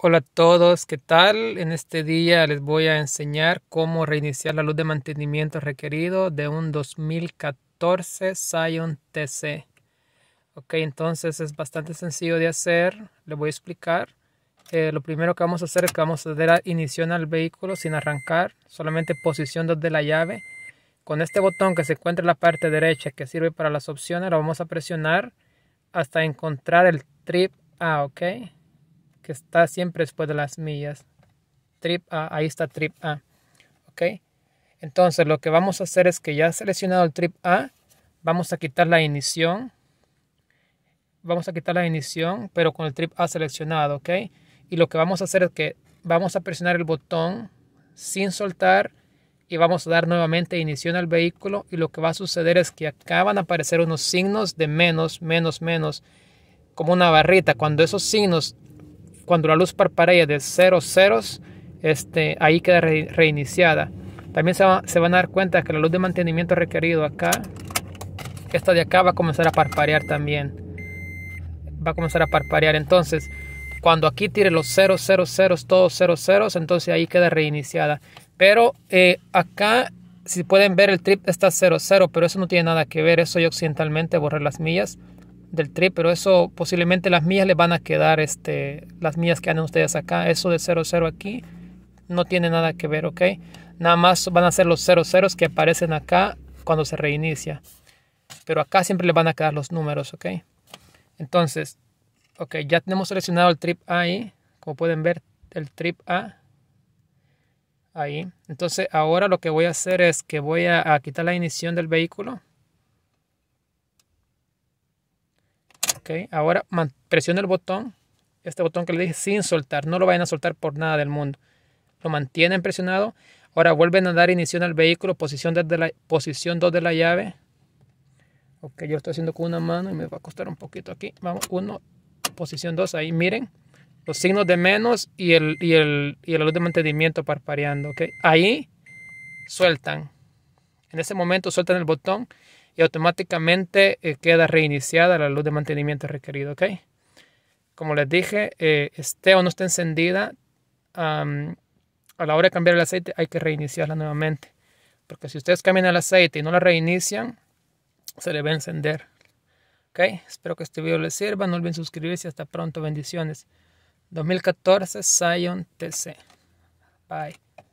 Hola a todos, ¿qué tal? En este día les voy a enseñar cómo reiniciar la luz de mantenimiento requerido de un 2014 Scion TC. Ok, entonces es bastante sencillo de hacer, les voy a explicar. Eh, lo primero que vamos a hacer es que vamos a dar inicio al vehículo sin arrancar, solamente posición 2 de la llave. Con este botón que se encuentra en la parte derecha que sirve para las opciones, lo vamos a presionar hasta encontrar el trip A, ok que está siempre después de las millas. Trip A, ahí está trip A. ¿Ok? Entonces lo que vamos a hacer es que ya seleccionado el trip A, vamos a quitar la inición. Vamos a quitar la inición, pero con el trip A seleccionado, ¿ok? Y lo que vamos a hacer es que vamos a presionar el botón sin soltar y vamos a dar nuevamente inición al vehículo y lo que va a suceder es que acaban a aparecer unos signos de menos, menos, menos, como una barrita. Cuando esos signos cuando la luz parpadea de ceros ceros, este, ahí queda reiniciada. También se, van a dar cuenta que la luz de mantenimiento requerido acá, esta de acá va a comenzar a parparear también. Va a comenzar a parparear. Entonces, cuando aquí tire los 0, 0, 0, todos ceros entonces ahí queda reiniciada. Pero eh, acá, si pueden ver, el trip está 00, pero eso no tiene nada que ver. Eso yo accidentalmente borré las millas del trip, pero eso posiblemente las mías le van a quedar, este, las mías que andan ustedes acá, eso de 00 aquí no tiene nada que ver, ok. Nada más van a ser los 00 que aparecen acá cuando se reinicia. Pero acá siempre les van a quedar los números, ok. Entonces, ok, ya tenemos seleccionado el trip ahí, como pueden ver, el trip A ahí. Entonces ahora lo que voy a hacer es que voy a, a quitar la inición del vehículo Ahora presiona el botón, este botón que le dije, sin soltar. No lo vayan a soltar por nada del mundo. Lo mantienen presionado. Ahora vuelven a dar inicio al vehículo, posición, desde 2 de la llave. Ok, yo lo estoy haciendo con una mano y me va a costar un poquito aquí. Vamos, 1, posición 2, ahí miren. Los signos de menos y el, y el, y luz de mantenimiento parpadeando. Ahí sueltan. En ese momento sueltan el botón y automáticamente eh, queda reiniciada la luz de mantenimiento requerida, ¿ok? Como les dije, eh, esté o no esté encendida, a la hora de cambiar el aceite hay que reiniciarla nuevamente. Porque si ustedes cambian el aceite y no la reinician, se le va a encender. ¿Ok? Espero que este video les sirva. No olviden suscribirse. Hasta pronto. Bendiciones. 2014 Scion TC. Bye.